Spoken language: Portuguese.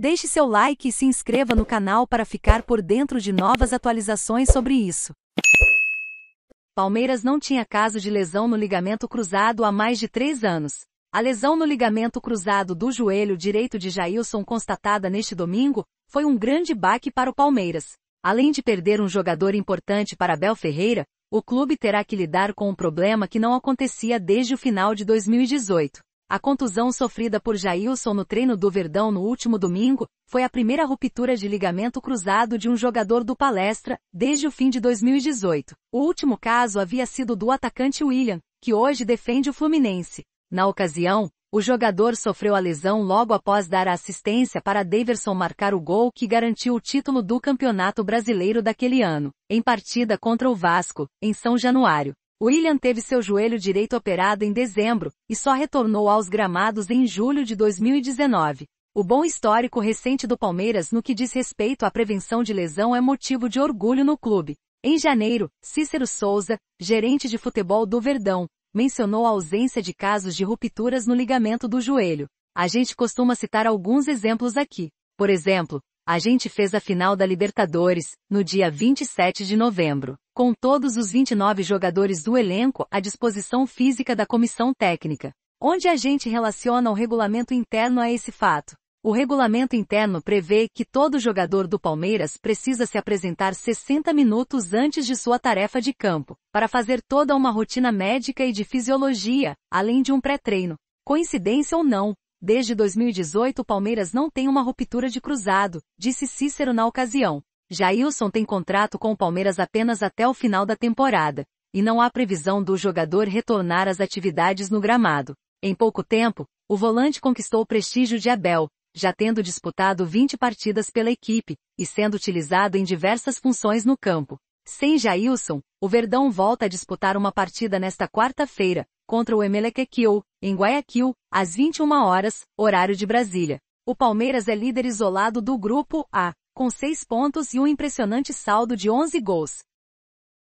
Deixe seu like e se inscreva no canal para ficar por dentro de novas atualizações sobre isso. Palmeiras não tinha caso de lesão no ligamento cruzado há mais de três anos. A lesão no ligamento cruzado do joelho direito de Jailson constatada neste domingo foi um grande baque para o Palmeiras. Além de perder um jogador importante para Bel Ferreira, o clube terá que lidar com um problema que não acontecia desde o final de 2018. A contusão sofrida por Jailson no treino do Verdão no último domingo, foi a primeira ruptura de ligamento cruzado de um jogador do Palestra, desde o fim de 2018. O último caso havia sido do atacante William, que hoje defende o Fluminense. Na ocasião, o jogador sofreu a lesão logo após dar a assistência para Daverson marcar o gol que garantiu o título do Campeonato Brasileiro daquele ano, em partida contra o Vasco, em São Januário. William teve seu joelho direito operado em dezembro e só retornou aos gramados em julho de 2019. O bom histórico recente do Palmeiras no que diz respeito à prevenção de lesão é motivo de orgulho no clube. Em janeiro, Cícero Souza, gerente de futebol do Verdão, mencionou a ausência de casos de rupturas no ligamento do joelho. A gente costuma citar alguns exemplos aqui. Por exemplo, a gente fez a final da Libertadores, no dia 27 de novembro, com todos os 29 jogadores do elenco à disposição física da comissão técnica. Onde a gente relaciona o regulamento interno a esse fato? O regulamento interno prevê que todo jogador do Palmeiras precisa se apresentar 60 minutos antes de sua tarefa de campo, para fazer toda uma rotina médica e de fisiologia, além de um pré-treino. Coincidência ou não, Desde 2018 o Palmeiras não tem uma ruptura de cruzado, disse Cícero na ocasião. Jailson tem contrato com o Palmeiras apenas até o final da temporada, e não há previsão do jogador retornar às atividades no gramado. Em pouco tempo, o volante conquistou o prestígio de Abel, já tendo disputado 20 partidas pela equipe e sendo utilizado em diversas funções no campo. Sem Jailson, o Verdão volta a disputar uma partida nesta quarta-feira, contra o Emelec em Guayaquil, às 21 horas, horário de Brasília. O Palmeiras é líder isolado do grupo A, com 6 pontos e um impressionante saldo de 11 gols.